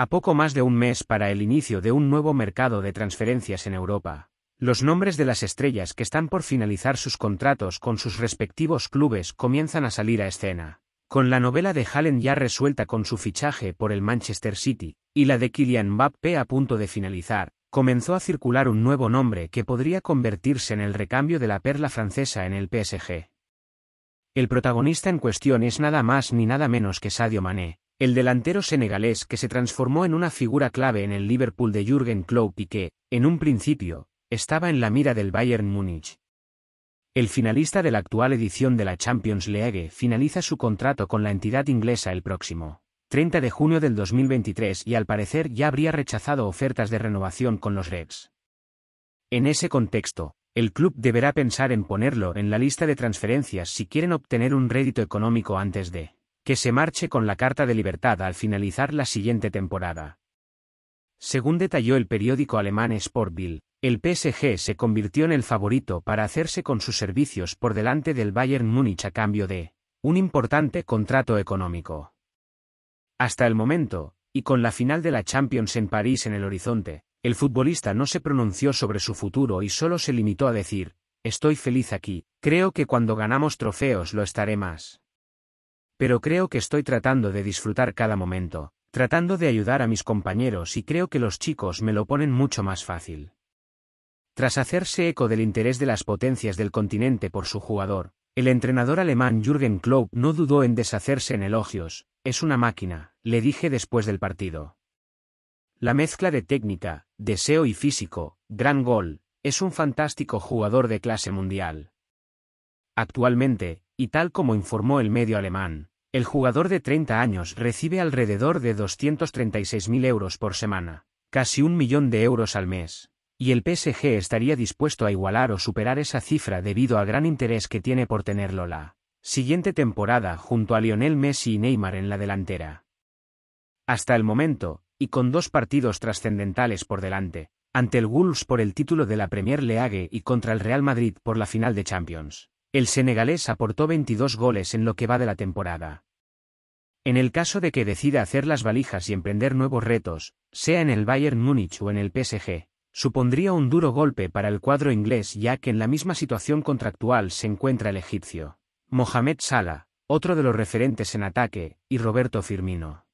A poco más de un mes para el inicio de un nuevo mercado de transferencias en Europa, los nombres de las estrellas que están por finalizar sus contratos con sus respectivos clubes comienzan a salir a escena. Con la novela de Hallen ya resuelta con su fichaje por el Manchester City, y la de Kylian Mbappé a punto de finalizar, comenzó a circular un nuevo nombre que podría convertirse en el recambio de la perla francesa en el PSG. El protagonista en cuestión es nada más ni nada menos que Sadio Mané, el delantero senegalés que se transformó en una figura clave en el Liverpool de Jürgen Klopp y que, en un principio, estaba en la mira del Bayern Múnich. El finalista de la actual edición de la Champions League finaliza su contrato con la entidad inglesa el próximo 30 de junio del 2023 y al parecer ya habría rechazado ofertas de renovación con los Reds. En ese contexto, el club deberá pensar en ponerlo en la lista de transferencias si quieren obtener un rédito económico antes de que se marche con la Carta de Libertad al finalizar la siguiente temporada. Según detalló el periódico alemán Sportville, el PSG se convirtió en el favorito para hacerse con sus servicios por delante del Bayern Múnich a cambio de un importante contrato económico. Hasta el momento, y con la final de la Champions en París en el horizonte, el futbolista no se pronunció sobre su futuro y solo se limitó a decir, estoy feliz aquí, creo que cuando ganamos trofeos lo estaré más pero creo que estoy tratando de disfrutar cada momento, tratando de ayudar a mis compañeros y creo que los chicos me lo ponen mucho más fácil. Tras hacerse eco del interés de las potencias del continente por su jugador, el entrenador alemán Jürgen Klopp no dudó en deshacerse en elogios, es una máquina, le dije después del partido. La mezcla de técnica, deseo y físico, gran gol, es un fantástico jugador de clase mundial. Actualmente, y tal como informó el medio alemán, el jugador de 30 años recibe alrededor de 236.000 euros por semana, casi un millón de euros al mes, y el PSG estaría dispuesto a igualar o superar esa cifra debido al gran interés que tiene por tenerlo la siguiente temporada junto a Lionel Messi y Neymar en la delantera. Hasta el momento, y con dos partidos trascendentales por delante, ante el Wolves por el título de la Premier League y contra el Real Madrid por la final de Champions. El senegalés aportó 22 goles en lo que va de la temporada. En el caso de que decida hacer las valijas y emprender nuevos retos, sea en el Bayern Múnich o en el PSG, supondría un duro golpe para el cuadro inglés ya que en la misma situación contractual se encuentra el egipcio, Mohamed Salah, otro de los referentes en ataque, y Roberto Firmino.